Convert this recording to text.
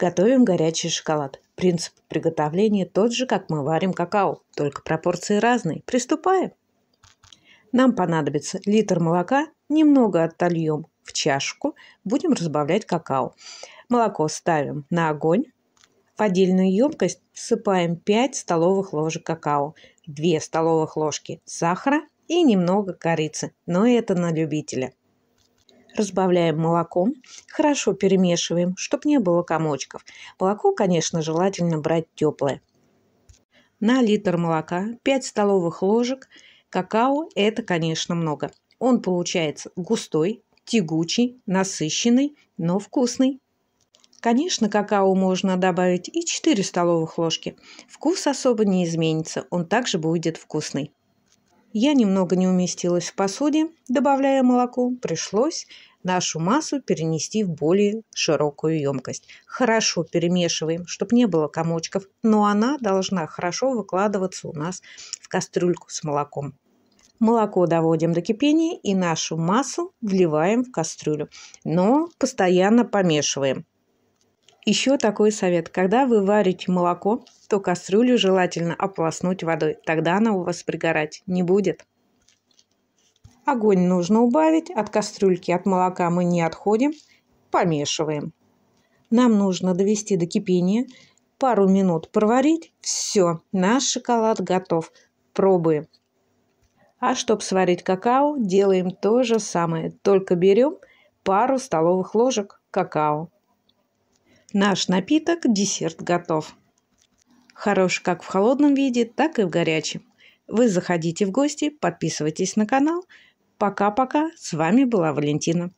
Готовим горячий шоколад. Принцип приготовления тот же, как мы варим какао, только пропорции разные. Приступаем. Нам понадобится литр молока, немного отольем в чашку, будем разбавлять какао. Молоко ставим на огонь, в отдельную емкость всыпаем 5 столовых ложек какао, 2 столовых ложки сахара и немного корицы, но это на любителя разбавляем молоком, хорошо перемешиваем, чтобы не было комочков. Молоко, конечно, желательно брать теплое. На литр молока 5 столовых ложек какао – это, конечно, много. Он получается густой, тягучий, насыщенный, но вкусный. Конечно, какао можно добавить и 4 столовых ложки. Вкус особо не изменится, он также будет вкусный. Я немного не уместилась в посуде, добавляя молоко, пришлось нашу массу перенести в более широкую емкость. Хорошо перемешиваем, чтобы не было комочков, но она должна хорошо выкладываться у нас в кастрюльку с молоком. Молоко доводим до кипения и нашу массу вливаем в кастрюлю, но постоянно помешиваем. Еще такой совет. Когда вы варите молоко, то кастрюлю желательно ополоснуть водой. Тогда она у вас пригорать не будет. Огонь нужно убавить, от кастрюльки, от молока мы не отходим, помешиваем. Нам нужно довести до кипения, пару минут проварить, все, наш шоколад готов, пробуем. А чтобы сварить какао, делаем то же самое, только берем пару столовых ложек какао. Наш напиток, десерт готов. Хорош как в холодном виде, так и в горячем. Вы заходите в гости, подписывайтесь на канал – Пока-пока, с вами была Валентина.